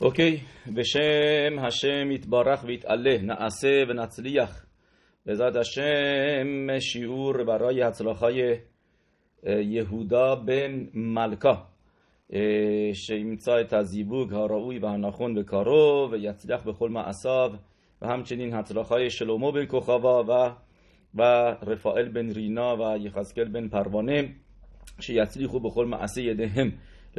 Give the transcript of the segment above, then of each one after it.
אוקיי, בשם השם יתברך ויתעלה, נעשה ונצליח. בעזרת השם, שיעור ברای הצלחי יהודה בן מלכה, שימצא את הזיווג הראוי והנכון בקרוב, ויצליח בכל מעשיו, והמצ'נין הצלחי שלמה בן כוכבה, ורפאל ורפאל בן רינה, ויחזקאל בן פרוונה, שיצליחו בכל מעשי ידיהם.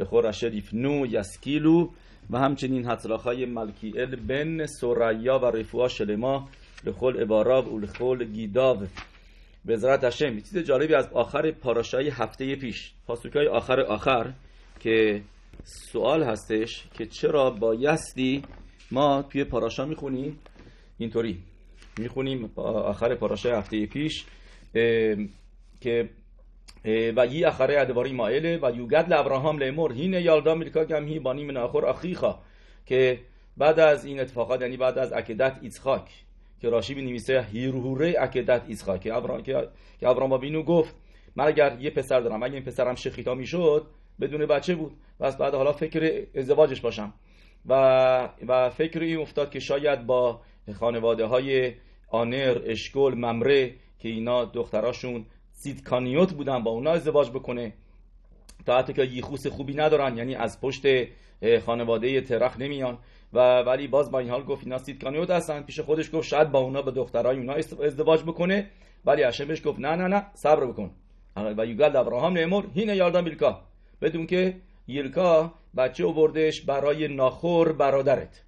خورشه نو یسکیلو و همچنین حتراخای ملکیل بن سریا و رفوها شلما لخول عباراب و لخول گیداو اشم هشم چیز جالبی از آخر پاراشای هفته پیش پاسوکای آخر آخر که سوال هستش که چرا با بایستی ما توی پاراشا میخونیم اینطوری میخونیم آخر پاراشای هفته پیش که و یی אחרי و یوگد لابراهام لیمور هین یالدا میلکا מלכה هی بانی من آخر اخیخا که بعد از این اتفاقات یعنی بعد از اکدت ایتخاک که راشی می نویسه هیرهوره اکدت ایتخاک که ابراهام که ابراهام بینو گفت من اگر یه پسر دارم اگه این پسرم شخیتا شد بدون بچه بود پس بعد حالا فکر ازدواجش باشم و و فکر این افتاد که شاید با خانواده های آنر اشکل ممره که اینا دختراشون سیدکانیوت بودن با اونا ازدواج بکنه تا حتی که یخوس خوبی ندارن یعنی از پشت خانواده ترخ نمیان و ولی باز با این حال گفت اینا سیدکانیوت هستن پیش خودش گفت شاید با اونا به دخترای اونا ازدواج بکنه ولی هشم گفت نه نه نه صبر بکن و یوگل ابراهام نمر هین یاردان بیلکا بدون که یلکا بچه اووردش برای ناخور برادرت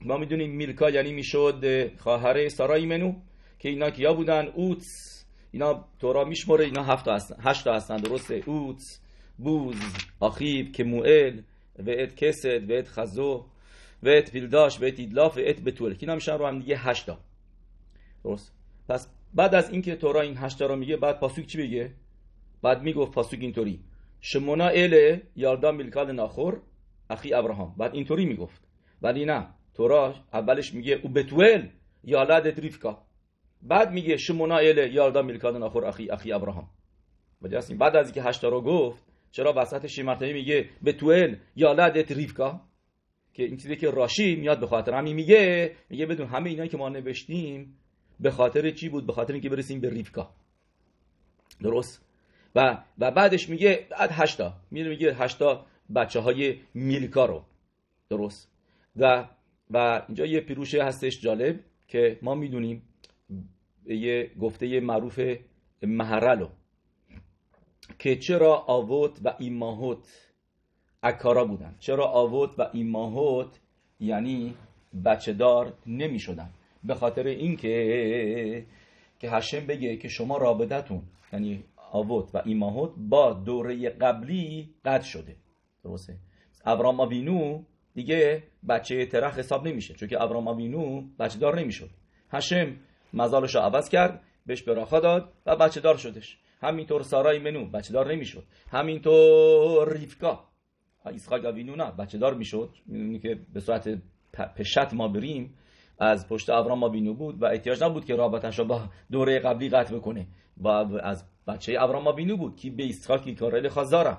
ما میدونیم میلکا یعنی میشد خواهر سارای منو که اینا کیا بودن اوتس اینا تورا میشمره اینا هفت تا هستن هشت تا درسته اوت بوز آخیب کموئل و ات کسد و ات خزو و ات پیلداش و ات ایدلاف و ات بتول اینا میشن رو هم دیگه هشت تا درست پس بعد از اینکه تورا این هشت تا رو میگه بعد پاسوک چی بگه بعد میگفت پاسوک اینطوری شمونا ال یاردا میلکال ناخور اخی ابراهام بعد اینطوری میگفت ولی نه تورا اولش میگه او بتول یالد ریفکا بعد میگه شمونا اله یاردا میلکادن آخر اخی اخی ابراهام بعد از اینکه هشتا رو گفت چرا وسط مرتبه میگه به توئل یا ریفکا که این چیزی که راشی میاد به خاطر همین میگه میگه بدون همه اینایی که ما نوشتیم به خاطر چی بود به خاطر اینکه برسیم به ریفکا درست و و بعدش میگه بعد هشتا میره میگه هشتا بچه های میلکا رو درست و و اینجا یه پیروشه هستش جالب که ما میدونیم به یه گفته معروف محرلو که چرا آوت و ایماهوت اکارا بودن چرا آوت و ایماهوت یعنی بچه دار نمی شدن به خاطر اینکه که هشم بگه که شما رابطتون یعنی آوت و ایماهوت با دوره قبلی قطع شده درسته ابرام آوینو دیگه بچه ترخ حساب نمیشه چون که ابرام آوینو بچه دار نمیشد هشم مزالش رو عوض کرد بهش براخا داد و بچه دار شدش همینطور سارای منو بچه دار نمیشد همینطور ریفکا ایسخاک آوینو نه بچه دار میشد میدونی که به صورت پشت ما بریم از پشت ابرام ما بینو بود و احتیاج نبود که رابطش را با دوره قبلی قطع بکنه و از بچه ابرام ما بود که به کی کارل خازارم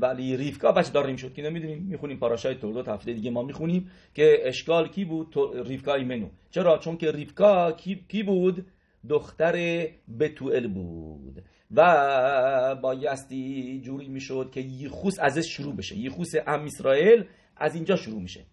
ولی ریفکا بچه داریم شد که نمیدونیم میخونیم پاراشای و هفته دیگه ما میخونیم که اشکال کی بود ریفکا ایمنو چرا چون که ریفکا کی, بود دختر بتوئل بود و با یستی جوری میشد که یخوس ازش شروع بشه یخوس ام اسرائیل از اینجا شروع میشه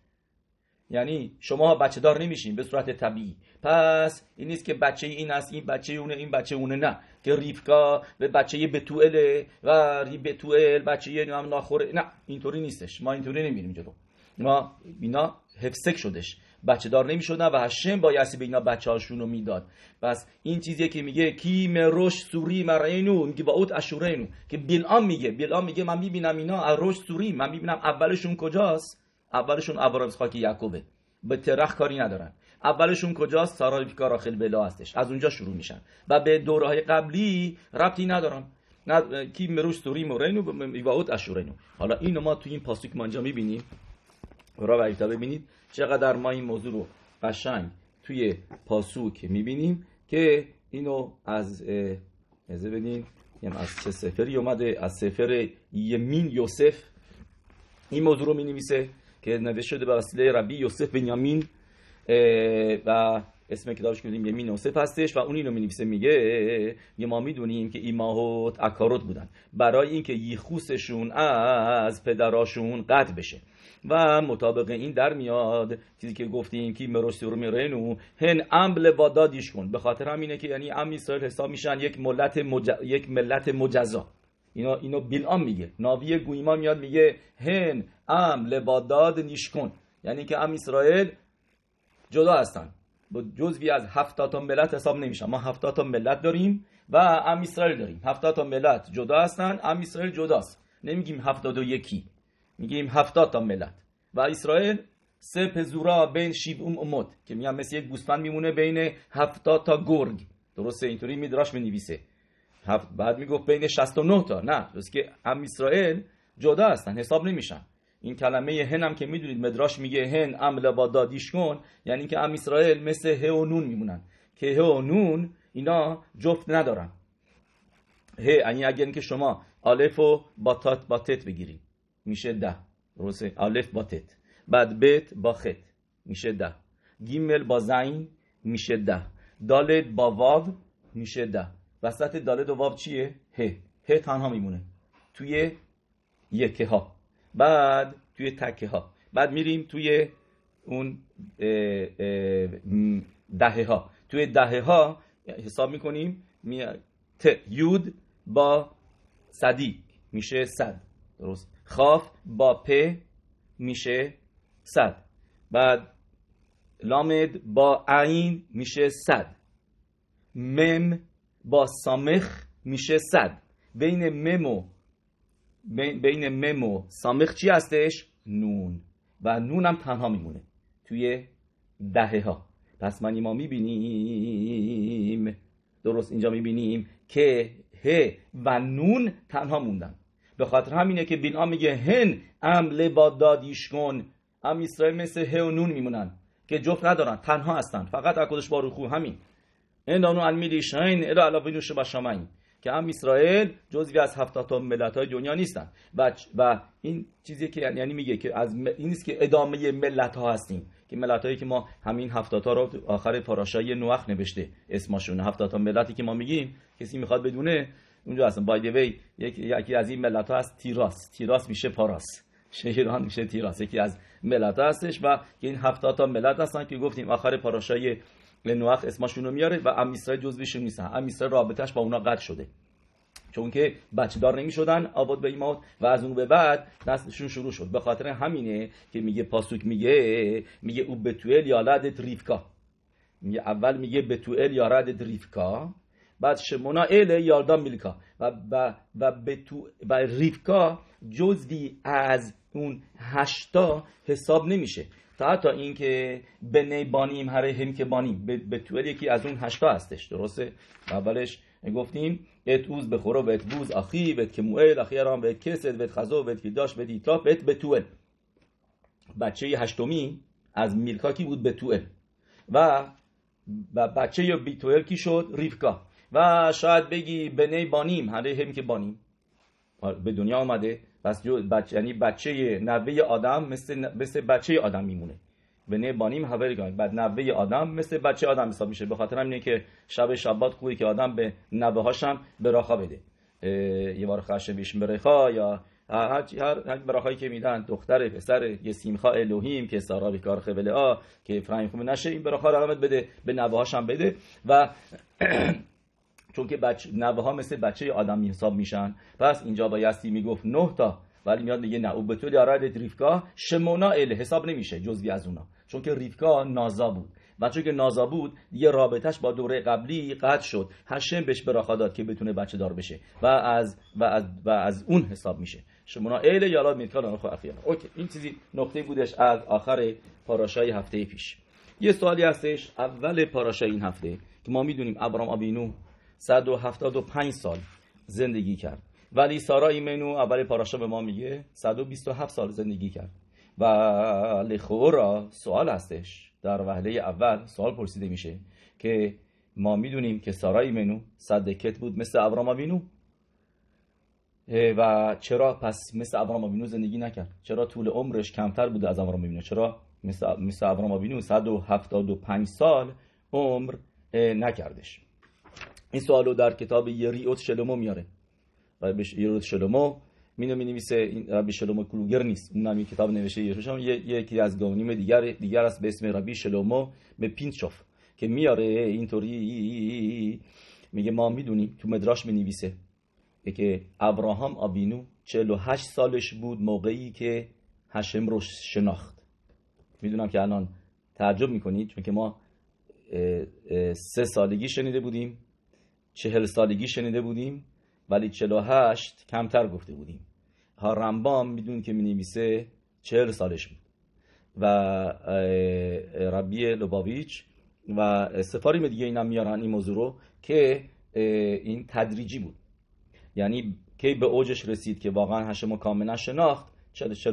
یعنی شما بچه دار نمیشین به صورت طبیعی پس این نیست که بچه این است این بچه اونه این بچه اونه نه که ریفکا به بچه بتوئل و ری بتوئل بچه هم ناخوره نه اینطوری نیستش ما اینطوری نمیریم جلو ما اینا هفسک شدش بچه دار نمی شدن و هشم بایستی به اینا بچه هاشون رو میداد پس این چیزیه که میگه کی مروش سوری مرینو میگه با اوت اشورینو که بیلام میگه بیلام میگه من میبینم اینا روش سوری من میبینم اولشون کجاست اولشون ابراهیم خاک یعقوبه به ترخ کاری ندارن اولشون کجاست سارای بیکار آخل بلا هستش از اونجا شروع میشن و به دورهای قبلی ربطی ندارن کی مروش توری مورینو ایواوت اشورینو حالا اینو ما توی این پاسوک مانجا میبینیم را و ببینید چقدر ما این موضوع رو قشنگ توی پاسوک میبینیم که اینو از از ببینید یعنی از چه سفری اومده از سفر یمین یوسف این موضوع رو می که نوشته شده به وسیله ربی یوسف بنیامین و اسم کتابش که یه یمین یوسف هستش و اون اینو مینویسه میگه یه ما میدونیم که ایماهوت اکاروت بودن برای اینکه یخوسشون از پدراشون قطع بشه و مطابق این در میاد چیزی که گفتیم که رو میرنو هن امبل وادادیش کن به خاطر همینه که یعنی ام حساب میشن یک ملت مج... یک ملت مجزا اینو اینو بیلام میگه ناوی گویما میاد میگه هن ام لباداد نیشکن یعنی که ام اسرائیل جدا هستن با جزوی از هفتاد تا ملت حساب نمیشن ما هفتاد تا ملت داریم و ام اسرائیل داریم هفتاد تا ملت جدا هستن ام اسرائیل جداست نمیگیم هفتاد یکی میگیم هفتاد تا ملت و اسرائیل سه پزورا بین شیب ام امود که میان مثل یک گوسفند میمونه بین هفتاد تا گرگ درسته اینطوری میدراش نویسه. بعد میگفت بین 69 تا نه چون که ام اسرائیل جدا هستن حساب نمیشن این کلمه هن هم که میدونید مدراش میگه هن ام با دادیش کن یعنی که ام اسرائیل مثل ه و نون میمونن که ه و نون اینا جفت ندارن ه یعنی اگر اینکه شما الف و با تات با تت بگیری میشه ده روزه. الف با تت بعد بت با خت میشه ده گیمل با زین میشه ده دالت با واو میشه ده وسط داله و واب چیه؟ ه ه تنها میمونه توی یکه ها بعد توی تکه ها بعد میریم توی اون دهه ها توی دهه ها حساب میکنیم می... ت یود با صدی میشه صد درست خاف با پ میشه صد بعد لامد با عین میشه صد مم با سامخ میشه صد بین ممو بین ممو سامخ چی هستش؟ نون و نون هم تنها میمونه توی دهه ها پس من ما میبینیم درست اینجا میبینیم که ه و نون تنها موندن به خاطر همینه که بین میگه هن ام با دادیش کن ام اسرائیل مثل ه و نون میمونن که جفت ندارن تنها هستن فقط اکدش با روخو همین دانو علمی ریشاین الا علا با بشامین که هم اسرائیل جزوی از هفت تا ملت های دنیا نیستن و, و این چیزی که یعنی, یعنی میگه که از این نیست که ادامه ملت ها هستیم که ملت هایی که ما همین هفت تا رو آخر پاراشای نوخ نوشته اسمشون هفت تا ملتی که ما میگیم کسی میخواد بدونه اونجا هستن بای وی یکی از این ملت ها هست تیراس تیراس میشه پاراس شهران میشه تیراس یکی از ملت هستش و این هفت تا ملت هستن که گفتیم آخر پاراشای نوخ اسمشون رو میاره و ام اسرائیل جزویشون نیستن ام اسرائیل با اونا قطع شده چون که بچه دار نمی شدن آباد به و از اون به بعد نسلشون شروع شد به خاطر همینه که میگه پاسوک میگه میگه او بتوئل یا ریفکا میگه اول میگه بتوئل یا ریفکا بعد شمونا ال یاردان میلکا و و و, بتو و ریفکا جزوی از اون هشتا حساب نمیشه تا حتی اینکه به بانیم هر هم که بانیم به توال یکی از اون هشتا هستش درسته اولش گفتیم ات اوز به خورو ات بوز اخی ات کموئل اخی ارام ات کست ات خزو ات کیداش ات به ات بتوئل بچه هشتمی از میلکا کی بود بتوئل و و بچه یا کی شد ریفکا و شاید بگی بنی بانیم هر هم که بانیم آره، به دنیا آمده بس بچه یعنی بچه نوه آدم مثل مثل بچه آدم میمونه به نه بانیم هول بعد نوه آدم مثل بچه آدم حساب میشه به خاطر اینه که شب شبات خوبی که آدم به نوه هاشم به بده یه بار خشم بیش برخا یا هر هر براخایی که میدن دختر پسر یه سیمخا الوهیم که سارا بیکار خبل آ که فرایم خوب نشه این براخا رو بده به نوه هاشم بده و چون که بچه نوه ها مثل بچه آدمی حساب میشن پس اینجا با یستی میگفت نه تا ولی میاد میگه نه او به طور یارد ریفکا شمونا ال حساب نمیشه جزوی از اونا چون که ریفکا نازا بود و چون که نازا بود یه رابطش با دوره قبلی قطع شد هشم بهش براخا داد که بتونه بچه دار بشه و از و از, و از اون حساب میشه شمونا ال یالا میرکان خو اوکی این چیزی نقطه بودش از آخر پاراشای هفته پیش یه سوالی هستش اول پاراشای این هفته که ما میدونیم ابرام آبینو 175 سال زندگی کرد ولی سارا ایمنو اول پاراشا به ما میگه 127 سال زندگی کرد و لخورا سوال هستش در وهله اول سوال پرسیده میشه که ما میدونیم که سارا ایمنو صدکت بود مثل ابراما بینو و چرا پس مثل ابراما بینو زندگی نکرد چرا طول عمرش کمتر بوده از ابراما بینو چرا مثل مثل بینو 175 سال عمر نکردش این سوال رو در کتاب یریوت شلومو میاره ربی یریوت شلومو مینو می نویسه این ربی شلومو کلوگر نیست اون نمی کتاب نوشته یه یکی از گونیم دیگر دیگر است به اسم ربی شلومو به پینچوف که میاره اینطوری میگه ما میدونیم تو مدراش می نویسه که ابراهام آبینو 48 سالش بود موقعی که هشم رو شناخت میدونم که الان تعجب میکنید چون که ما سه سالگی شنیده بودیم چهل سالگی شنیده بودیم ولی چلو هشت کمتر گفته بودیم ها رمبام میدون که می نویسه چهل سالش بود و ربی لوباویچ و سفاریم دیگه اینم میارن این موضوع رو که این تدریجی بود یعنی کی به اوجش رسید که واقعا هشم کاملا شناخت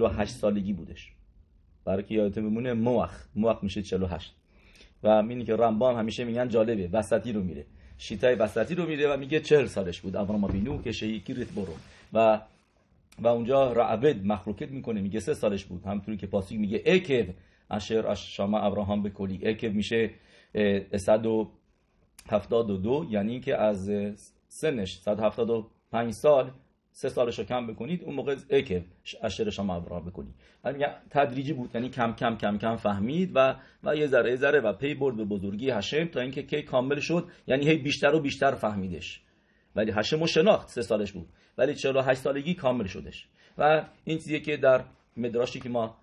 و هشت سالگی بودش برای که یادتون بمونه موخ موخ میشه و مینی که رمبام همیشه میگن جالبه وسطی رو میره شیتای وسطی رو میره و میگه چهل سالش بود ما بینو که شیکی ریت برو و و اونجا رعبد مخلوکت میکنه میگه سه سالش بود همطوری که پاسیگ میگه اکب اشر اش شما ابراهام به کلی اکو میشه 172 یعنی اینکه از سنش 175 سال سه سالش رو کم بکنید اون موقع اکه اشترش شما ابرا بکنید تدریجی بود یعنی کم کم کم کم فهمید و و یه ذره یه ذره و پی برد به بزرگی هشم تا اینکه کی کامل شد یعنی هی بیشتر و بیشتر فهمیدش ولی هشم رو شناخت سه سالش بود ولی 48 سالگی کامل شدش و این چیزیه که در مدراشی که ما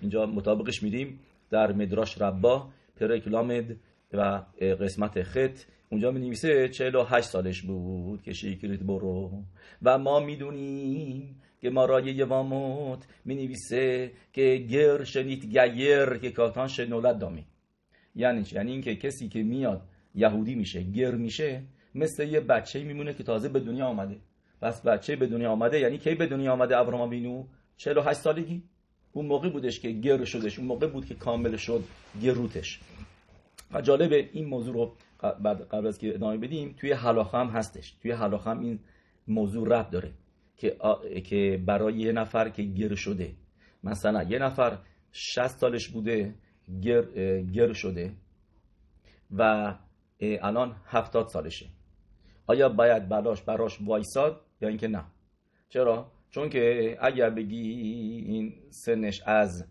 اینجا مطابقش میدیم در مدراش ربا پرکلامد و قسمت خط اونجا می نویسه 48 سالش بود که شیکریت برو و ما میدونیم که مارای واموت می نویسه که گر شنید گیر که کاتان شنولت دامی یعنی چی؟ یعنی اینکه کسی که میاد یهودی میشه گر میشه مثل یه بچه میمونه که تازه به دنیا آمده پس بچه به دنیا آمده یعنی کی به دنیا آمده ابراهام بینو 48 سالگی اون موقع بودش که گر شدش اون موقع بود که کامل شد گروتش و جالبه این موضوع رو قبل از که ادامه بدیم توی حلاخه هم هستش توی حلاخه هم این موضوع رب داره که, که برای یه نفر که گر شده مثلا یه نفر 60 سالش بوده گر, گر شده و الان 70 سالشه آیا باید براش براش وایساد یا اینکه نه چرا چون که اگر بگی این سنش از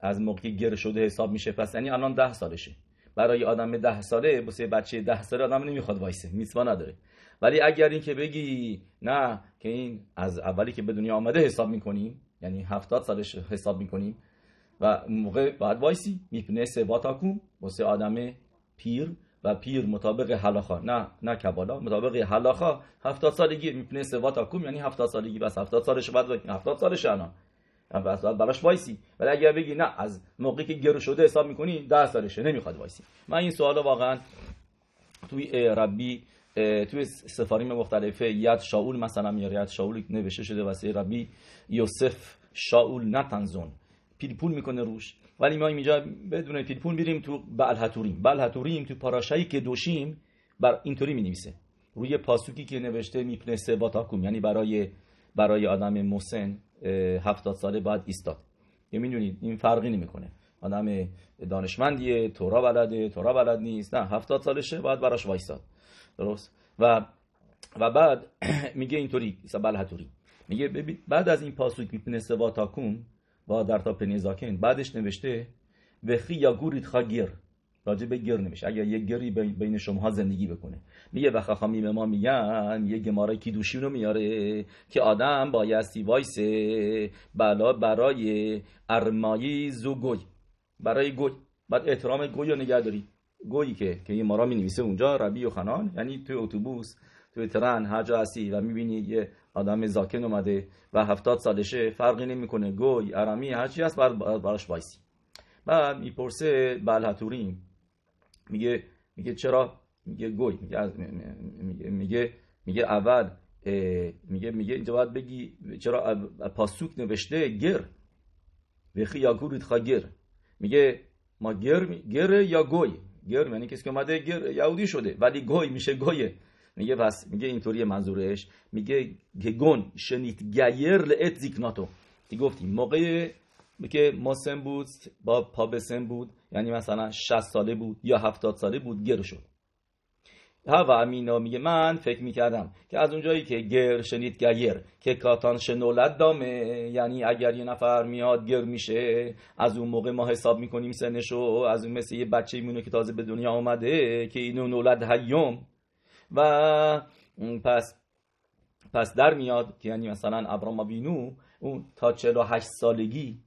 از موقعی گر شده حساب میشه پس یعنی الان ده سالشه برای آدم ده ساله بسه بچه ده ساله آدم نمیخواد وایسه میتوا نداره ولی اگر اینکه بگی نه که این از اولی که به دنیا آمده حساب میکنیم یعنی هفتاد سالش حساب میکنیم و موقع بعد وایسی میپنه واتاکوم بسه آدم پیر و پیر مطابق حلاخا نه نه کبالا مطابق حلاخا هفتاد سالگی میپنه واتاکوم یعنی هفتاد سالگی بس هفتاد سالش بعد هفتاد سالش و ساعت براش وایسی ولی اگر بگی نه از موقعی که گرو شده حساب میکنی ده سالشه نمیخواد وایسی من این سوال واقعا توی ربی توی سفاریم مختلفه یاد شاول مثلا یا یاد شاول نوشته شده واسه ربی یوسف شاول نتنزون پیلپول میکنه روش ولی ما اینجا بدون پیلپول میریم تو بلحتوریم بلحتوریم تو پاراشایی که دوشیم بر اینطوری مینویسه روی پاسوکی که نوشته میپنسه باتاکوم یعنی برای برای آدم موسن هفتاد ساله باید ایستاد یه میدونید این فرقی نمیکنه آدم دانشمندیه تورا بلده تورا بلد نیست نه هفتاد سالشه باید براش وایستاد درست و و بعد میگه اینطوری سبل هتوری میگه بعد از این که بیپن سوا تاکون و در تا زاکن بعدش نوشته وخی یا گورید خاگیر راجع به گر نمیشه اگر یه گری بین شما زندگی بکنه میگه و خخامی به ما میگن یه گماره کی رو میاره که آدم بایستی وایسه بلا برای ارمایی گوی برای گوی بعد احترام گوی رو نگه داری گویی که که یه مارا می نویسه اونجا ربی و خنان یعنی توی اتوبوس توی ترن هر جا هستی و میبینی یه آدم زاکن اومده و هفتاد سالشه فرقی نمیکنه گوی ارمی هرچی هست بر براش وایسی بعد میپرسه بلحتوریم میگه میگه چرا میگه گوی میگه میگه میگه, میگه اول میگه میگه اینجا باید بگی چرا پاسوک نوشته گر وخی یا گورید میگه ما گر گره یا گوی گر یعنی کسی که اومده گر یهودی شده ولی گوی میشه گویه میگه پس میگه اینطوری منظورش میگه گون شنید گیر لعت زیکناتو گفتیم موقع که سن بود با پا سن بود یعنی مثلا 60 ساله بود یا 70 ساله بود گر شد و امینا میگه من فکر میکردم که از اونجایی که گر شنید گیر که کاتان شنولت دامه یعنی اگر یه نفر میاد گر میشه از اون موقع ما حساب میکنیم سنشو از اون مثل یه بچه میمونه که تازه به دنیا آمده که اینو نولد هیوم و پس پس در میاد که یعنی مثلا ابراما بینو اون تا 48 سالگی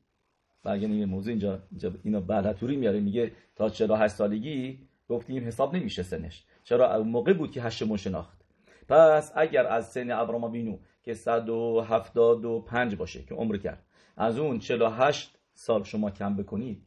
برگه نیمه موضوع اینجا, اینجا اینو بلحتوری میاره میگه تا 48 سالگی گفتیم حساب نمیشه سنش چرا موقع بود که هشتمون شناخت پس اگر از سن ابراما بینو که 175 باشه که عمر کرد از اون 48 سال شما کم بکنید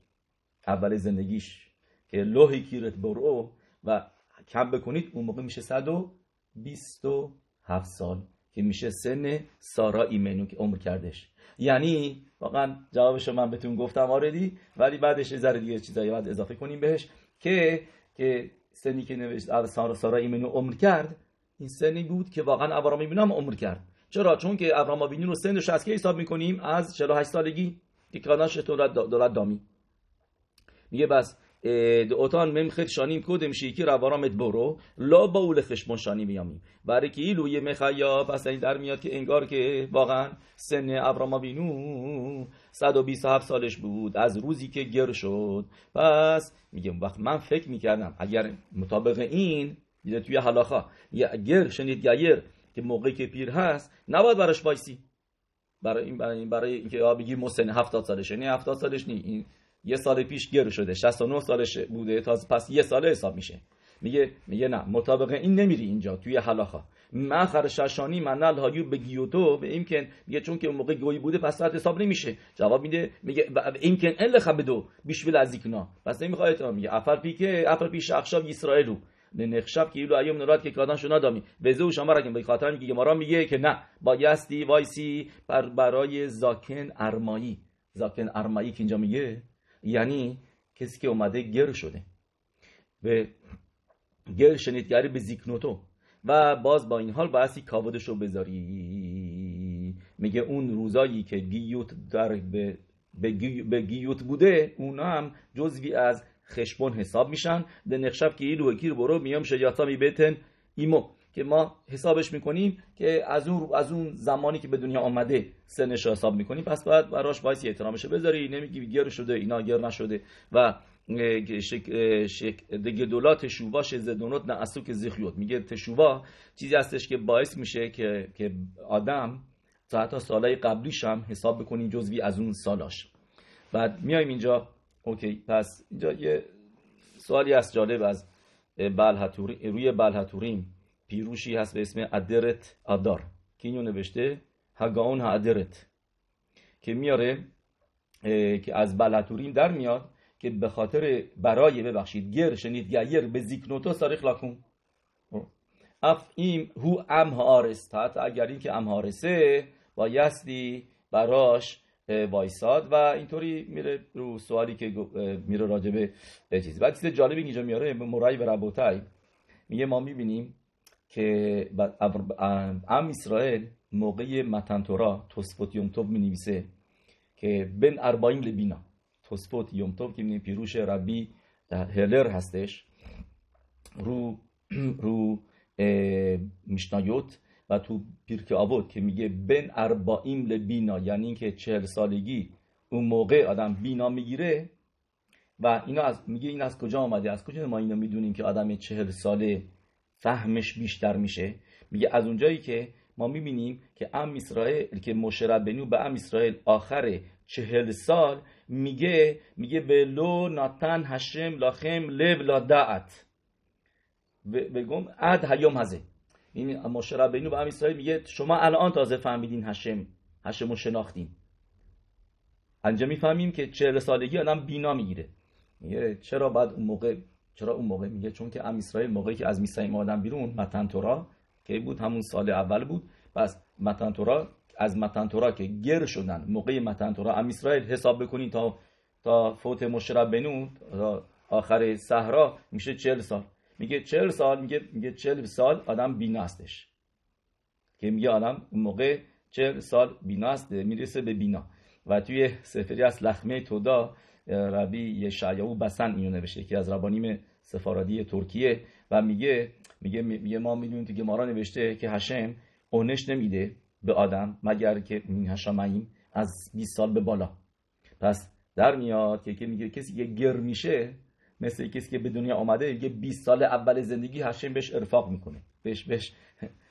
اول زندگیش که لوهی کیرت برو و کم بکنید اون موقع میشه 127 سال که میشه سن سارا ایمنو که عمر کردش یعنی واقعا جوابش رو من بهتون گفتم آردی ولی بعدش یه ذره دیگه چیزایی باید اضافه کنیم بهش که که سنی که نوشت سارا سارا ایمنو عمر کرد این سنی بود که واقعا ابراهیم ایمنو عمر کرد چرا چون که ابراهیم آبینی رو سنش از کی حساب میکنیم از 48 سالگی که کاناش دولت دامی میگه بس אותן شانیم شانیم کدم که برامت برو لا با باول خشمون شانی میامیم برای که ימי مخیا پس این در میاد که انگار که واقعا سن ابراما آبینو 127 سالش بود از روزی که گر شد پس میگم وقت من فکر میکردم اگر مطابق این دیده توی حلاخا گر شنید گیر که موقعی که پیر هست نباید براش وایسی برای این برای, برای اینکه بگی مسن 70 سالش نه 70 سالش نی این یه سال پیش گرو شده 69 سالش بوده تا پس یه سال حساب میشه میگه میگه نه مطابق این نمیری اینجا توی حلاخا مخر ششانی منل هایو به گیوتو به امکن میگه چون که موقع گوی بوده پس ساعت حساب نمیشه جواب میده میگه امکن ال خبدو بیشویل از ایکنا پس نمیخواد تا میگه افر پیکه افر پیش اخشاب اسرائیلو نخشب که ایلو ایام نراد که کادان شنا دامی به زو شما رکن به خاطر میگه ما میگه که نه بایستی وایسی بر برای زاکن ارمایی زاکن ارمایی که اینجا میگه یعنی کسی که اومده گر شده به گر شنیدگری آره به زیکنوتو و باز با این حال بایستی کاودشو رو بذاری میگه اون روزایی که گیوت در به, به, گیوت بوده اونا هم جزوی از خشبون حساب میشن ده نخشب که ایلو کیر برو میام شیاتا میبتن ایمو که ما حسابش میکنیم که از اون از اون زمانی که به دنیا آمده سنش رو حساب میکنیم پس باید براش وایس احترامش رو بذاری نمیگی گر شده اینا گر نشده و شک... شک... دیگه تشووا نه که زخیوت میگه تشوبا چیزی هستش که باعث میشه که, که آدم تا حتی قبلیش هم حساب بکنیم جزوی از اون سالاش بعد میایم اینجا اوکی پس اینجا یه سوالی از جالب از بلحتوری روی بلحتوریم پیروشی هست به اسم ادرت آدار که اینو نوشته هگاون ادرت که میاره که از بلاتورین در میاد که به خاطر برای ببخشید گر شنید گیر به زیکنوتو ساریخ لاکون خب. اف این هو ام هارست اگر این که ام هارسه بایستی براش وایساد و اینطوری میره رو سوالی که میره راجبه چیزی بعد چیز جالبی اینجا میاره مرای و ربوتای میگه ما میبینیم که ام اسرائیل موقع متنتورا توسفوت یومتوب می نویسه که بن ارباین لبینا توسفوت یومتوب که پیروش ربی هلر هستش رو رو میشنایوت و تو پیرک آبود که میگه بن اربایم لبینا یعنی اینکه چهل سالگی اون موقع آدم بینا میگیره و اینا میگه این از کجا آمده از کجا ما اینو میدونیم که آدم چهل ساله فهمش بیشتر میشه میگه از اونجایی که ما میبینیم که ام اسرائیل که مشه بنو به ام اسرائیل آخر چهل سال میگه میگه به لو ناتن هشم لاخم لب لا دعت بگم اد هیوم هزه این یعنی مشه بنو به ام اسرائیل میگه شما الان تازه فهمیدین هشم هشم شناختین انجا میفهمیم که چهل سالگی آدم بینا میگیره میگه چرا بعد اون موقع چرا اون موقع میگه چون که ام اسرائیل موقعی که از میسای آدم بیرون متن تورا که بود همون سال اول بود پس متن تورا از متن تورا که گر شدن موقع متن تورا ام اسرائیل حساب بکنید تا تا فوت مشرب بنو تا آخر صحرا میشه 40 سال میگه 40 سال میگه میگه 40 سال آدم بینا هستش که میگه آدم اون موقع 40 سال بینا میرسه به بینا و توی سفری از لخمه تودا ربی یشعیاو بسن اینو نوشته که از ربانیم سفارادی ترکیه و میگه میگه میگه ما میدونیم تو گمارا نوشته که هشم اونش نمیده به آدم مگر که این از 20 سال به بالا پس در میاد که, میگه کسی که گر میشه مثل کسی که به دنیا آمده یه 20 سال اول زندگی هشم بهش ارفاق میکنه بهش بهش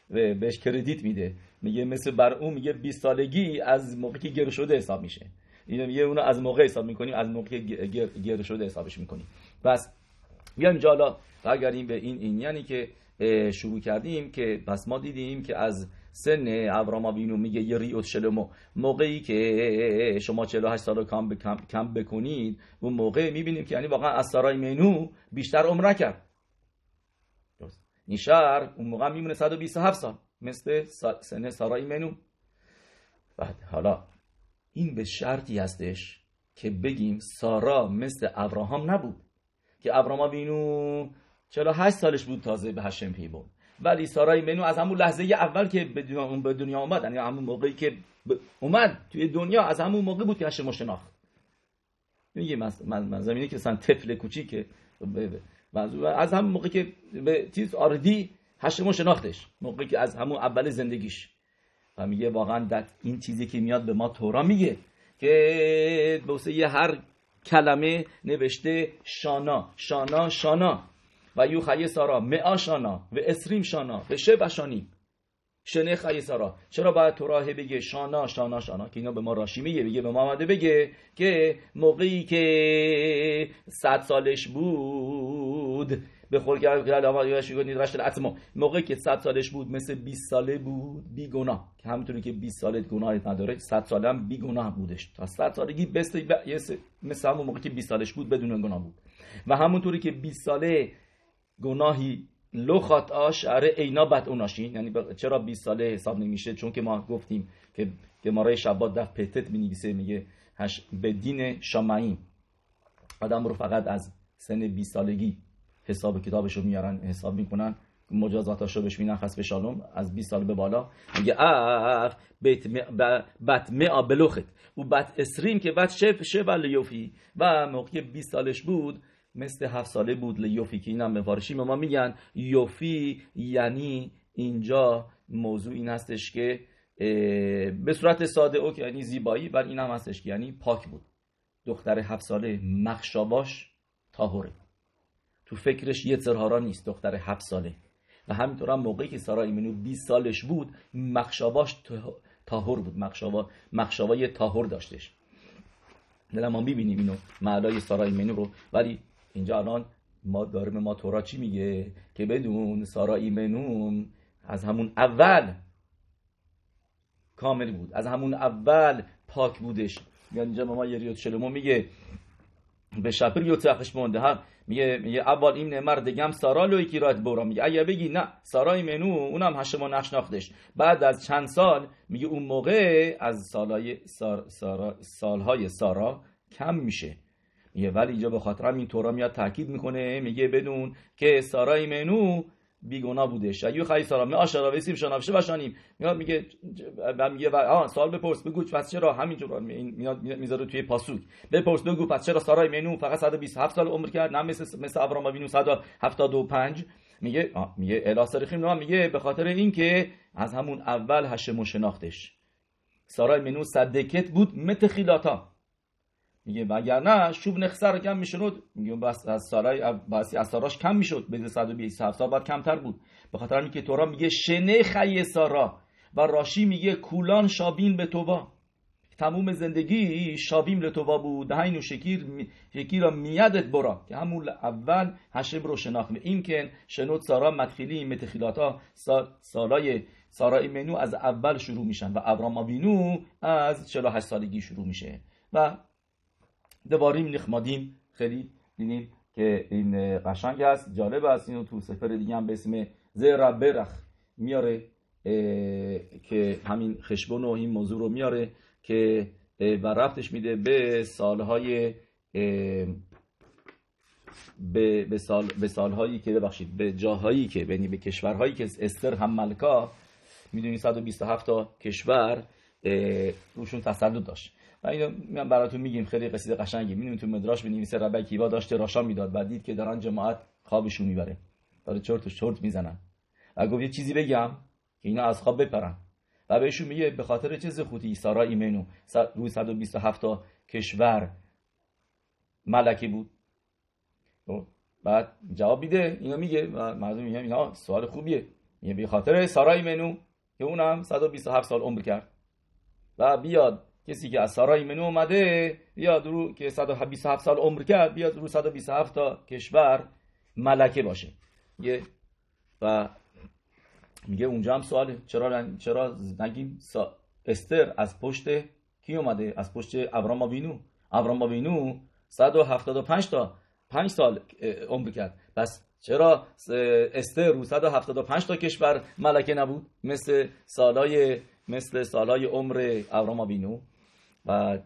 بهش کردیت میده میگه مثل بر اون میگه 20 سالگی از موقعی که گر شده حساب میشه اینو میگه اونو از موقع حساب میکنیم از موقعی که گر شده حسابش میکنیم پس بیایم جالا برگردیم به این این یعنی که شروع کردیم که پس ما دیدیم که از سن ابراما بینو میگه یه ریوت شلمو موقعی که شما 48 سال رو کم, بکنید اون موقع میبینیم که یعنی واقعا از سارای منو بیشتر عمر کرد نیشار اون موقع میمونه 127 سال مثل سن سارای منو بعد حالا این به شرطی هستش که بگیم سارا مثل ابراهام نبود که ابراهام بینو 48 سالش بود تازه به هشم پی بود ولی سارای منو از همون لحظه اول که به دنیا, به دنیا اومد یعنی همون موقعی که اومد توی دنیا از همون موقع بود که هشم شناخت میگه من زمینه که مثلا طفل کوچیکه و از همون موقع که به چیز آردی هشتمو شناختش موقعی که از همون اول زندگیش و میگه واقعا در این چیزی که میاد به ما تورا میگه که به یه هر کلمه نوشته شانا شانا شانا و یو خیه سارا معا شانا و اسریم شانا و شه شنه خیه سارا چرا باید توراه بگه شانا شانا شانا که اینا به ما راشی میگه بگه به ما آمده بگه که موقعی که صد سالش بود بود به خور کرد که علاوه رشت اتما موقعی که 100 سالش بود مثل 20 ساله بود بی گناه که همونطوری که 20 سالت گناهی نداره 100 ساله هم بی گناه بودش تا 100 سالگی بس ب... مثل همون موقعی که 20 سالش بود بدون گناه بود و همونطوری که 20 ساله گناهی لو اش اره اینا بد اوناشین یعنی چرا 20 ساله حساب نمیشه چون که ما گفتیم که گمارای شبات ده پتت نویسه میگه هش به دین شمعین آدم رو فقط از سن 20 سالگی حساب کتابش رو میارن حساب میکنن مجازاتاش رو بهش مینخص به شالوم از 20 سال به بالا میگه اف بیت بت می بلوخت و بت اسریم که بت شف و لیوفی و موقع 20 سالش بود مثل 7 ساله بود لیوفی که اینم به فارسی ما میگن یوفی یعنی اینجا موضوع این هستش که به صورت ساده او یعنی زیبایی و این هم هستش که یعنی پاک بود دختر هفت ساله مخشاباش تاهوره تو فکرش یه ترهارا نیست دختر هفت ساله و همینطور هم موقعی که سارا ایمنو 20 سالش بود مخشاباش تاهر بود مخشابا مخشابای تاهر داشتش دلم ما میبینیم اینو معلای سارا ایمنو رو ولی اینجا الان ما داریم ما تورا چی میگه که بدون سارا ایمنو از همون اول کامل بود از همون اول پاک بودش یا یعنی اینجا ما یریوت شلومو میگه به شپر یوتخش مونده هم میگه میگه اول این دیگم سارا کی رات برا میگه اگه بگی نه سارای منو اونم ما نشناختش بعد از چند سال میگه اون موقع از سالای سارا سالهای سارا کم میشه میگه ولی اینجا به خاطرم این تورا میاد تاکید میکنه میگه بدون که سارای منو بیگناه بودش ایو خی سارا می آشرا وسیم شنافشه بشانیم میاد میگه و میگه آ سوال بپرس بگو پس چرا همینجور میاد میذاره توی پاسوک بپرس بگو پس چرا سارای منو فقط 127 سال عمر کرد نه مثل مثل ابرام مینو 175 میگه میگه الاسارخیم نه میگه به خاطر اینکه از همون اول هشمو شناختش سارای منو صدکت بود متخیلاتا میگه وگرنه شوب نخسر کم میشد میگه بس از سالای بس از ساراش کم میشد بین 127 سال بعد کمتر بود به خاطر اینکه تورا میگه شنه خی سارا و راشی میگه کولان شابین به توبا تموم زندگی شابیم لتوبا بود دهین و شکیر شکیر را میادت برا که همون اول هشم رو شناخت این که شنود سارا مدخیلی متخیلاتا سالای سارا منو از اول شروع میشن و ابرام آبینو از 48 سالگی شروع میشه و دوباره نخمادیم خیلی دیدیم که این قشنگ است جالب است اینو تو سفر دیگه هم به اسم زیرا برخ میاره که همین خشبون و این موضوع رو میاره که و رفتش میده به سالهای به, به, سال به سالهایی که ببخشید به جاهایی که یعنی به کشورهایی که استر هم ملکا میدونید 127 تا کشور روشون تسلط داشت و اینو براتون میگیم خیلی قصیده قشنگی میدونیم تو مدراش بنویسه ربکی با داشته راشا میداد و دید که دارن جماعت خوابشون میبره داره چرت و چرت میزنن و گفت یه چیزی بگم که اینا از خواب بپرن و بهشون میگه به خاطر چه زخوتی سارا ایمنو روی 127 تا کشور ملکی بود خب، بعد جواب میده اینا میگه و مردم میگه اینا سوال خوبیه میگه به خاطر سارا ایمنو که اونم 127 سال عمر کرد و بیاد کسی که از سارای منو اومده بیاد رو که 127 سال عمر کرد بیاد رو 127 تا کشور ملکه باشه یه و میگه اونجا هم سواله چرا چرا نگیم استر از پشت کی اومده از پشت ابرام بینو ابرام بینو 175 تا 5 سال عمر کرد پس چرا استر رو 175 تا کشور ملکه نبود مثل سالای مثل سالای عمر ابرام بینو و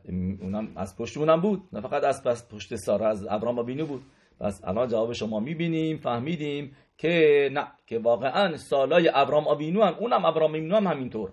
اونم از پشت اونم بود نه فقط از پس پشت سارا از ابرام و بینو بود پس الان جواب شما میبینیم فهمیدیم که نه که واقعا سالای ابرام آبینو هم اونم ابرام آبینو هم همینطور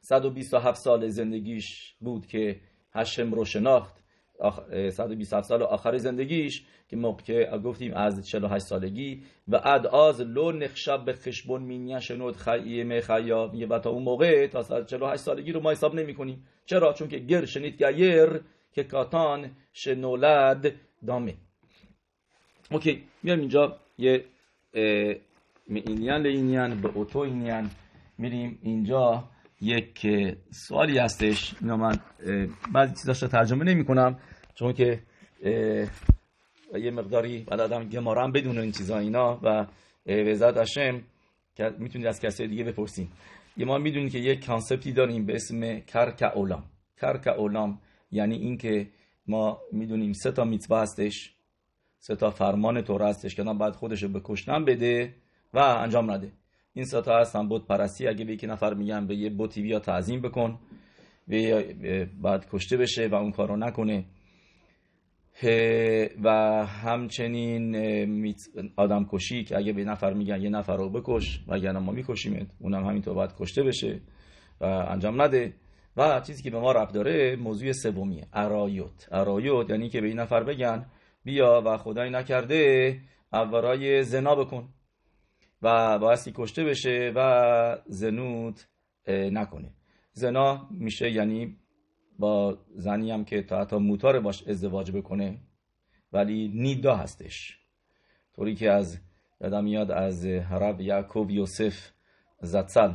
127 سال زندگیش بود که هشم رو شناخت آخر 127 سال آخر زندگیش که موقع گفتیم از 48 سالگی و اد آز لو نخشب به خشبون مینیش نود خیه می خیاب و تا اون موقع تا 48 سالگی رو ما حساب نمی کنیم چرا چون که گر شنید گیر که کاتان شنولد دامه اوکی میام اینجا یه اینیان لینیان به اوتو اینیان میریم اینجا یک سوالی هستش اینا من بعضی چیزاش رو ترجمه نمی کنم چون که یه مقداری بعد آدم گمارم بدون این چیزا اینا و به هاشم میتونید از کسی دیگه بپرسین یه ما میدونید که یک کانسپتی داریم به اسم کرک اولام کرک اولام یعنی اینکه ما میدونیم سه تا میتوا هستش سه تا فرمان طور هستش که باید خودش رو به کشتن بده و انجام نده این سه تا هستن بود پرستی اگه به یک نفر میگن به یه بوتی بیا تعظیم بکن و بعد کشته بشه و اون کارو نکنه و همچنین آدم کشی که اگه به نفر میگن یه نفر رو بکش وگرنه ما میکشیم اونم همینطور باید کشته بشه و انجام نده و چیزی که به ما رب داره موضوع سومیه ارایوت ارایوت یعنی که به این نفر بگن بیا و خدای نکرده اورای زنا بکن و باعث کشته بشه و زنود نکنه زنا میشه یعنی با زنی هم که تا حتی موتار باش ازدواج بکنه ولی نیدا هستش طوری که از یادم میاد از حرب یعقوب یوسف زتسل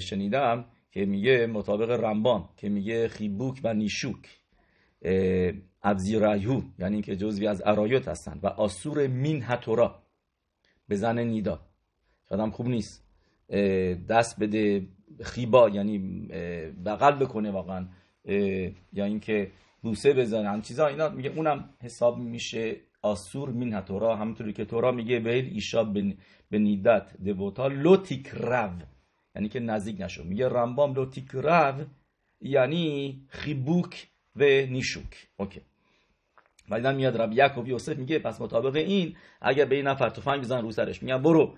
شنیدم که میگه مطابق رمبان که میگه خیبوک و نیشوک رایو یعنی که جزوی از ارایوت هستند و آسور مین هتورا به زن نیدا آدم خوب نیست دست بده خیبا یعنی بغل بکنه واقعا یا اینکه بوسه بزنه هم چیزا اینا میگه اونم حساب میشه آسور مینه تورا همونطوری که تورا میگه به ایشا به نیدت دبوتا لوتیک رو یعنی که نزدیک نشو میگه رمبام لوتیک رو یعنی خیبوک و نیشوک اوکی ولی میاد رب یعقوب یوسف میگه پس مطابق این اگر به این نفر تفنگ بزن رو سرش میگه برو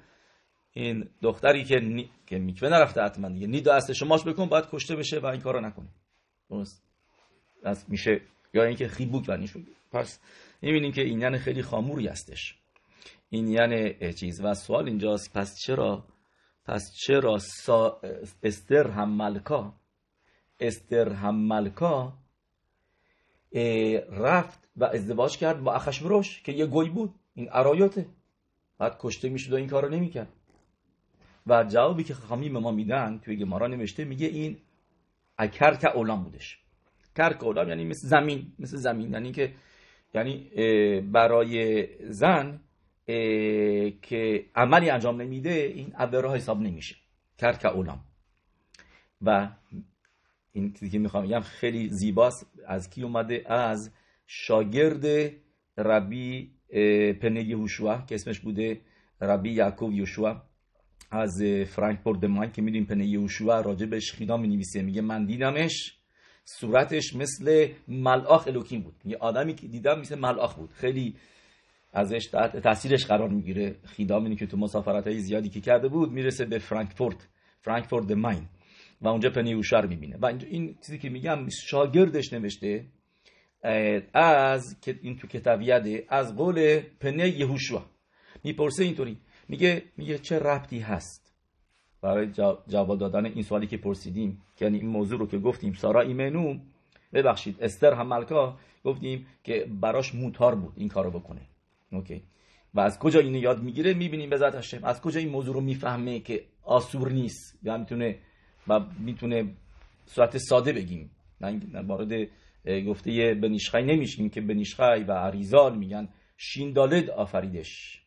این دختری که نی... که میکوه نرفته حتما دیگه نیدو از شماش بکن باید کشته بشه و این کارو نکنه درست از میشه یا اینکه خیبوک بنی شد پس میبینیم که این یعنی خیلی خاموری هستش این یعنی چیز و سوال اینجاست پس چرا پس چرا استر هم ملکا استر هم ملکا رفت و ازدواج کرد با اخشبروش که یه گوی بود این عرایاته بعد کشته میشد و این کارو نمیکرد و جوابی که خامی به ما میدن توی گمارا نوشته میگه این اکرت اولام بودش کرک اولام یعنی مثل زمین مثل زمین یعنی که یعنی برای زن که عملی انجام نمیده این عبره حساب نمیشه کرک اولام و این چیزی که میخوام بگم خیلی زیباست از کی اومده از شاگرد ربی پنه یهوشوه که اسمش بوده ربی یعقوب یوشوه از فرانکفورت دماین که میدونیم پنه یوشوع راجبش خینا می نویسه میگه من دیدمش صورتش مثل ملاخ الوکین بود یه آدمی که دیدم مثل ملاخ بود خیلی ازش تاثیرش قرار میگیره خیدامینی که تو مسافرت های زیادی که کرده بود میرسه به فرانکفورت فرانکفورت ماین و اونجا پنیوشا رو میبینه و این چیزی که میگم شاگردش نوشته از که این تو کتابیده از قول پنه یهوشوا میپرسه اینطوری میگه میگه چه ربطی هست برای جواب دادن این سوالی که پرسیدیم که یعنی این موضوع رو که گفتیم سارا ایمنو ببخشید استر هم ملکا گفتیم که براش موتار بود این کارو بکنه اوکی و از کجا اینو یاد میگیره میبینیم به ذات از کجا این موضوع رو میفهمه که آسور نیست یا میتونه و میتونه صورت ساده بگیم وارد گفته بنیشخای نمیشیم که بنیشخای و عریزال میگن شیندالد آفریدش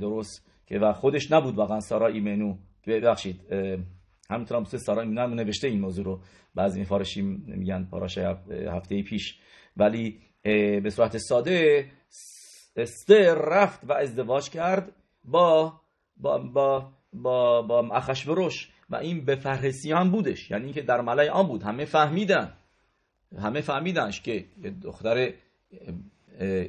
درست که و خودش نبود واقعا سارا ایمنو ببخشید همینطور هم سارا ایمنو نوشته این موضوع رو بعضی فارشی میگن پاراش هفته پیش ولی به صورت ساده استر رفت و ازدواج کرد با با با با, با و این به فرهسی هم بودش یعنی اینکه در ملای آن بود همه فهمیدن همه فهمیدنش که دختر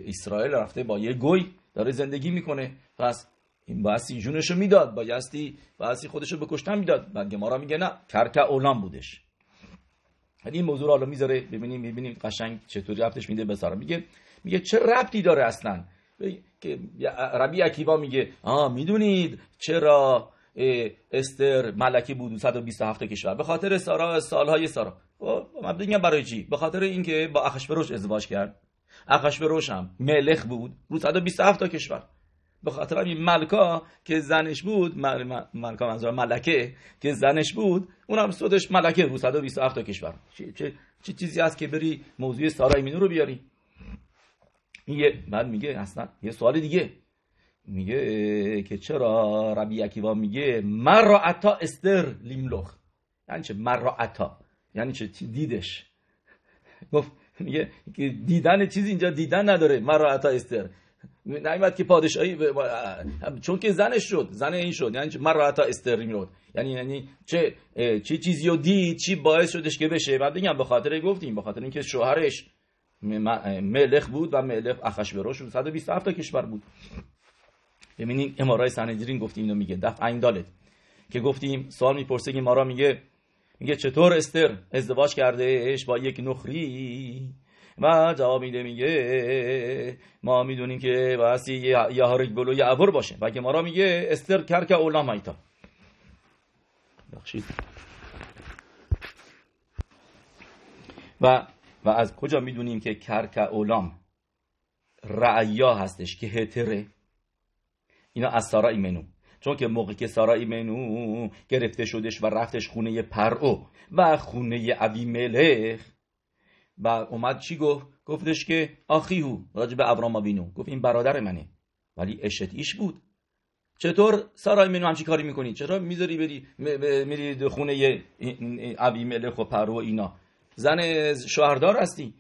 اسرائیل رفته با یه گوی داره زندگی میکنه پس این باسی جونشو میداد بایستی خودش خودشو بکشتن میداد بعد گمارا میگه نه کرک اولام بودش این موضوع رو حالا میذاره ببینیم ببینیم قشنگ چطوری رفتش میده به میگه میگه چه ربطی داره اصلا که ربی کیوا میگه آ میدونید چرا استر ملکی بود 127 کشور به خاطر سارا سالهای سارا خب برای چی به خاطر اینکه با اخشبروش ازدواج کرد به روشم ملخ بود رو 127 تا کشور به خاطر این ملکا که زنش بود ملکا منظور ملکه که زنش بود اونم صدش ملکه رو 127 تا کشور چه, چیزی هست که بری موضوع سارای مینو رو بیاری یه بعد میگه اصلا یه سوال دیگه میگه که چرا ربی اکیوا میگه من را استر لیملوخ یعنی چه من را یعنی چه دیدش گفت میگه دیدن چیزی اینجا دیدن نداره مرا عطا استر نمیاد که پادشاهی ب... چون که زنش شد زن این شد یعنی مرا عطا استر میرود یعنی یعنی چه چه چیزی رو دید چی باعث شدش که بشه بعد میگم به خاطر گفتیم به خاطر اینکه شوهرش ملخ بود و ملخ اخش بروش 127 تا کشور بود ببینین امارای سنجرین گفتیم اینو میگه دفع این دالت که گفتیم سوال میپرسه که مارا میگه میگه چطور استر ازدواج کردهش با یک نخری و جواب میده میگه ما میدونیم که واسه یه هارک بلو یه عبور باشه و ما را میگه استر کرک اولام مایتا بخشید و و از کجا میدونیم که کرک اولام رعیا هستش که هتره اینا از سارا ایمنو چون که موقع که سارای منو گرفته شدش و رفتش خونه پرو و خونه اوی ملخ و اومد چی گفت گفتش که آخیهو راجب به ابرام گفت این برادر منه ولی اشت ایش بود چطور سارای منو همچی کاری میکنی چرا میذاری بری میری خونه اوی ملخ و پرو اینا زن شوهردار هستی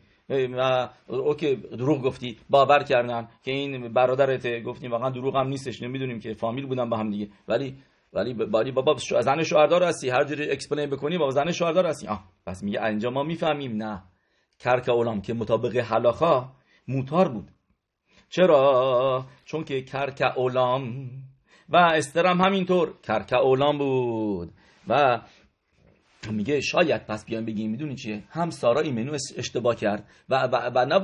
اوکی دروغ گفتی باور کردن که این برادرت گفتیم واقعا دروغ هم نیستش نمیدونیم که فامیل بودن با هم دیگه ولی ولی ولی بابا زن شوهردار هستی هر جوری اکسپلین بکنی بابا زن شوهردار هستی آه پس میگه اینجا ما میفهمیم نه کرک اولام که مطابق حلاخا موتار بود چرا چون که کرک اولام و استرم همینطور کرک اولام بود و میگه شاید پس بیان بگیم میدونی چیه هم سارا ایمنو اشتباه کرد و و, و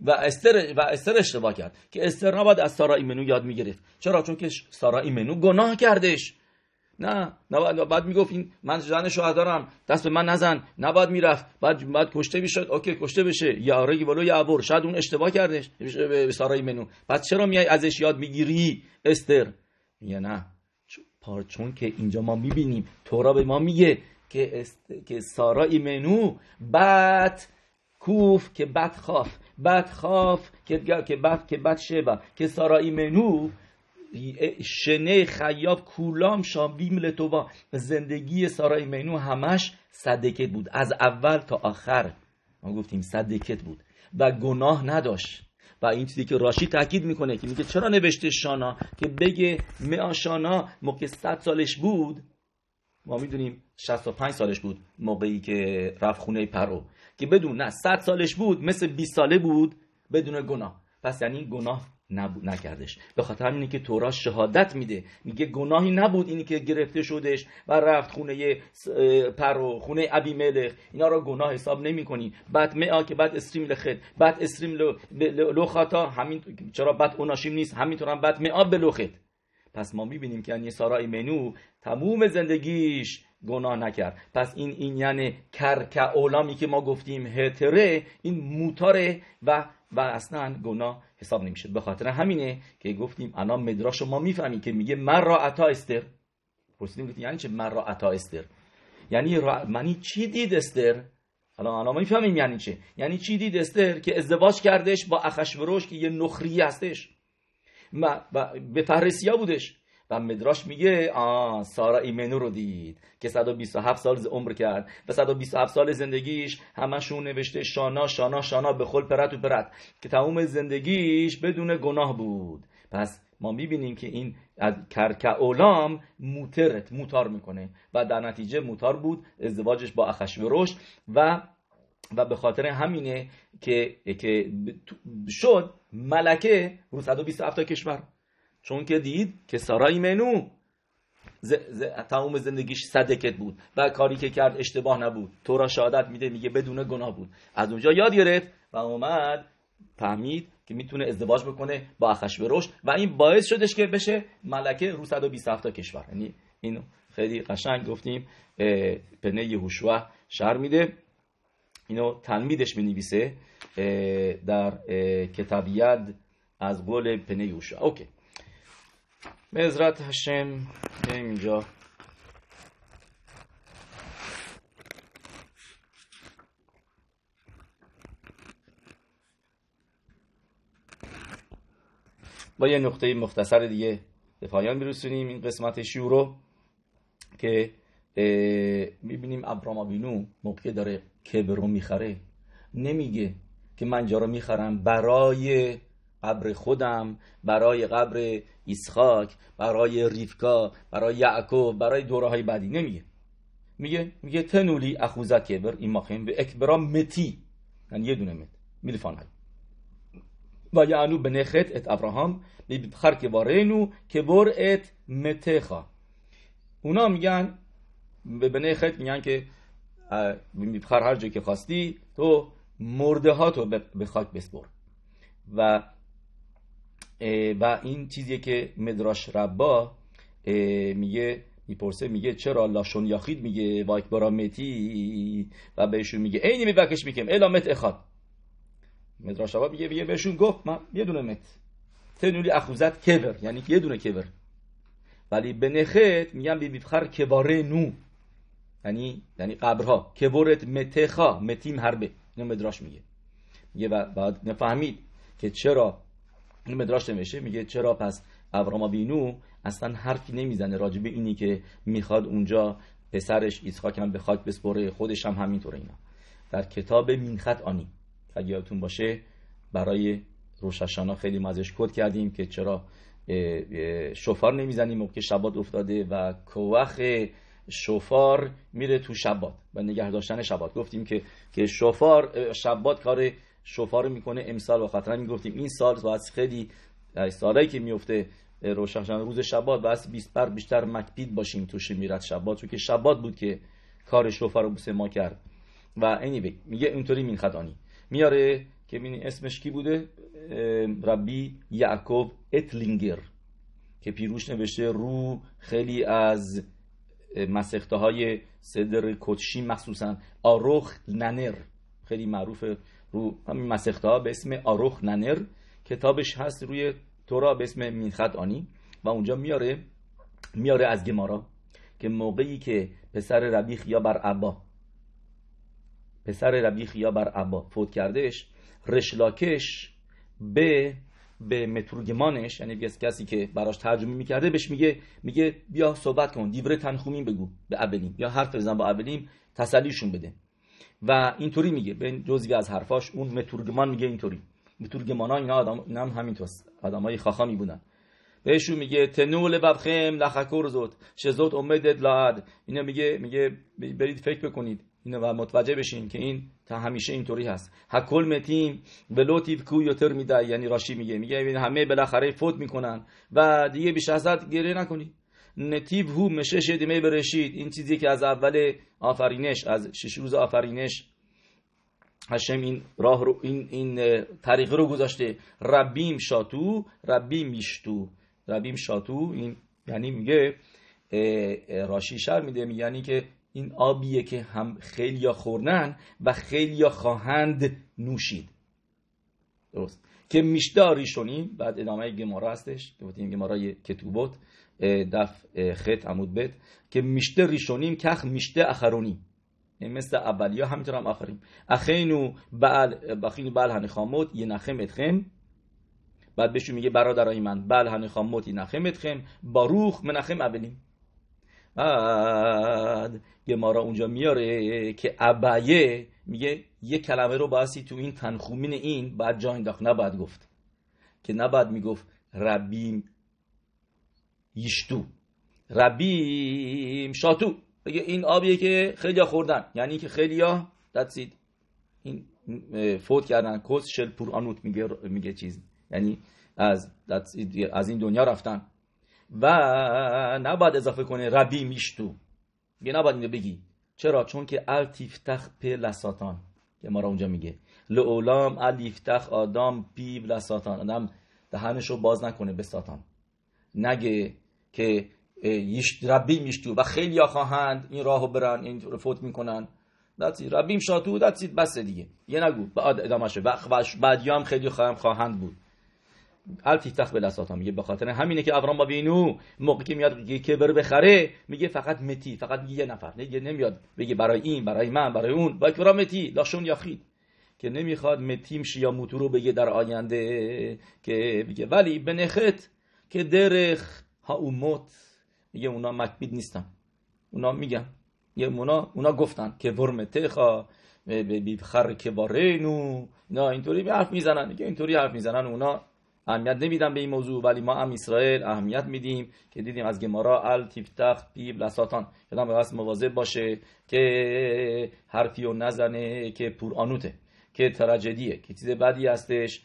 و استر و استر اشتباه کرد که استر نباید از سارا ایمنو یاد میگرفت چرا چون که سارا ایمنو گناه کردش نه نباید بعد میگفت من زن شوهر دست به من نزن نباید میرفت بعد بعد کشته میشد اوکی کشته بشه یا ولو یا شاید اون اشتباه کردش به سارا ایمنو پس چرا میای ازش یاد میگیری استر میگه نه چون که اینجا ما میبینیم تورا به ما میگه که, است... که سارا ایمنو بد کوف که بد خاف بد خاف که که بد که بد شبا که سارا ایمنو شنه خیاب کولام بیم لتوبا زندگی سارا ایمنو همش صدکت بود از اول تا آخر ما گفتیم صدکت بود و گناه نداشت و این چیزی که راشی تاکید میکنه که میگه چرا نوشته شانا که بگه میا شانا موقع صد سالش بود ما میدونیم 65 سالش بود موقعی که رفت خونه پرو که بدون نه 100 سالش بود مثل 20 ساله بود بدون گناه پس یعنی گناه نبود نکردش به خاطر اینه که تورا شهادت میده میگه گناهی نبود اینی که گرفته شدش و رفت خونه پرو خونه ابی ملخ اینا را گناه حساب کنی بعد مئا که بعد استریم لخت بعد استریم لو, لو خطا همین چرا بعد اوناشیم نیست همینطور هم بعد به لخد پس ما میبینیم که یعنی سارای منو تموم زندگیش گناه نکرد پس این این یعنی کرک اولامی که ما گفتیم هتره این موتاره و و اصلا گناه حساب نمیشه به خاطر همینه که گفتیم الان مدراش ما میفهمیم که میگه من را عطا استر پرسیدیم گفتیم یعنی چه من را استر یعنی را... منی چی دید استر حالا الان میفهمیم یعنی چه یعنی چی دید استر که ازدواج کردش با اخشوروش که یه نخری هستش به فهرسیا بودش و مدراش میگه آه سارا ایمنو رو دید که 127 سال عمر کرد و 127 سال زندگیش همشون نوشته شانا شانا شانا به خل پرت و پرت که تموم زندگیش بدون گناه بود پس ما میبینیم که این از کرکه موترت موتار میکنه و در نتیجه موتار بود ازدواجش با اخشورش و و به خاطر همینه که, که شد ملکه رو 127 تا کشور چون که دید که سارای منو ز... ز... زندگیش صدکت بود و کاری که کرد اشتباه نبود تو را شهادت میده میگه بدون گناه بود از اونجا یاد گرفت و اومد فهمید که میتونه ازدواج بکنه با اخشبروش و این باعث شدش که بشه ملکه رو 127 تا کشور یعنی اینو خیلی قشنگ گفتیم پنه یهوشوه شر میده اینو تنمیدش مینویسه در کتابیت از قول یوشا اوکی به هشم اینجا با یه نقطه مختصر دیگه به پایان این قسمت شیورو رو که میبینیم ابرام آبینو موقع داره کبر رو میخره نمیگه که من جا رو میخرم برای قبر خودم برای قبر ایسخاک برای ریفکا برای یعقوب برای دوره های بعدی نمیگه میگه میگه تنولی اخوزا کبر این ماخیم به اکبرا متی یعنی یه دونه مت میلفان های و یعنو به نخت ات ابراهام بخر که بارینو کبر ات متخا اونا میگن به بنی میگن که میبخر هر جایی که خواستی تو مرده ها تو به خاک بسپر و و این چیزیه که مدراش ربا میگه میپرسه میگه چرا لاشون یاخید میگه وایک بارا متی و بهشون میگه اینی میبکش میکم الا مت اخاد مدراش ربا میگه بهشون گفت من یه دونه مت تنولی اخوزت کبر یعنی یه دونه کبر ولی به نخت میگن بی کباره نو یعنی یعنی قبرها کبرت متخا متیم هربه اینو مدراش میگه میگه بعد نفهمید که چرا این مدراش نمیشه میگه چرا پس ابرام بینو اصلا حرفی نمیزنه راجبه اینی که میخواد اونجا پسرش ایسخاک هم به خاک بسپره خودش هم همینطوره اینا در کتاب مینخط آنی اگه یادتون باشه برای ها خیلی ازش کد کردیم که چرا شفار نمیزنیم موقع شبات افتاده و کوخ شفار میره تو شبات و نگه داشتن شبات گفتیم که که شفار شبات کار شفار میکنه امسال و خاطر میگفتیم این سال باید خیلی سالایی که میفته روشن روز شبات از 20 بر بیشتر مکبید باشیم تو شمیرت شبات چون که شبات بود که کار شفار رو بوسه ما کرد و انیوی میگه اینطوری مین خدانی میاره که مین اسمش کی بوده ربی یعقوب اتلینگر که پیروش نوشته رو خیلی از مسخته های صدر کتشی مخصوصا آروخ ننر خیلی معروف رو همین مسخته ها به اسم آروخ ننر کتابش هست روی تورا به اسم مینخت آنی و اونجا میاره میاره از گمارا که موقعی که پسر ربیخ یا بر عبا پسر ربیخ یا بر عبا فوت کردش رشلاکش به به مترگمانش یعنی کسی که براش ترجمه میکرده بهش میگه میگه بیا صحبت کن دیوره تنخومین بگو به ابلیم یا حرف بزن با ابلیم تسلیشون بده و اینطوری میگه به جزوی از حرفاش اون مترگمان میگه اینطوری مترگمان ها اینا آدم اینا هم همینطور آدمای خاخامی بودن بهشون میگه تنول ببخم لخکور زد شزوت امدت لاد اینا میگه میگه برید فکر بکنید اینو و متوجه بشین که این تا همیشه اینطوری هست هکل متیم لوتیف کو یوتر میده یعنی راشی میگه میگه همه بالاخره فوت میکنن و دیگه بیش از حد گریه نکنی نتیب هو مشه شدیمه برشید این چیزی که از اول آفرینش از شش روز آفرینش هشم این راه رو این این طریق رو گذاشته ربیم شاتو ربیم میشتو ربیم شاتو این یعنی میگه راشی شر میده یعنی که این آبیه که هم ها خورنن و ها خواهند نوشید درست که میشداری شونیم بعد ادامه گمارا هستش که بودیم گمارای کتوبوت دف خط عمود بد که میشته ریشونیم کخ میشته اخرونیم یعنی مثل اولیا همینطور هم آخریم اخینو بل بخینو بل هنخاموت یه نخم اتخم بعد بهشون میگه برادرای من بل هنخاموت یه نخم اتخم باروخ منخم اولیم بعد یه ما را اونجا میاره که ابایه میگه یه کلمه رو باسی تو این تنخومین این بعد جا انداخت نباید گفت که نباید میگفت ربیم یشتو ربیم شاتو بگه این آبیه که خیلی خوردن یعنی که خیلی ها دستید این فوت کردن کس شل آنوت میگه, میگه چیز یعنی از, از این دنیا رفتن و نباید اضافه کنه ربی میشتو یه نباید اینو بگی چرا چون که التیف پ لساتان که ما را اونجا میگه لعولام ال یفتخ آدام پی لساتان آدم دهنش رو باز نکنه به ساتان نگه که ربی میشتو و خیلی خواهند این راهو برن این فوت میکنن دتی ربیم شاتو دتی بس دیگه یه نگو بعد ادامه شه بعد هم خیلی خواهم خواهند بود تخ به لساتا میگه به خاطر همینه که با بابینو موقعی که میاد کبر بخره میگه فقط متی فقط میگه یه نفر نمیاد بگه برای این برای من برای اون باکرا متی لاشون یا خید که نمیخواد متیم شیاموتو رو بگه در آینده که بگه ولی بنخت که درخ ها موت میگه اونا مکبید نیستن اونا میگن یه اونا اونا گفتن که متخا خا بیبخر که بارینو نه اینطوری حرف میزنن میگه اینطوری حرف میزنن اونا اهمیت نمیدم به این موضوع ولی ما هم اسرائیل اهمیت میدیم که دیدیم از گمارا ال تیفتخ پیب لساتان یادم به مواظب باشه که حرفی و نزنه که آنوته که تراجدیه که چیز بدی هستش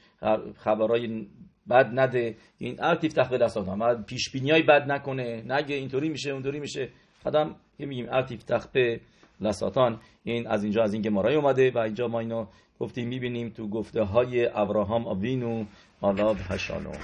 خبرای بد نده این ال تیفتخ به لساتان پیش بینی بد نکنه نگه اینطوری میشه اونطوری میشه قدم که میگیم ال تیفتخ به لساتان این از اینجا از این گمارای اومده و اینجا ما اینو گفتیم میبینیم تو گفته های ابراهام آوینو آداب هشانوم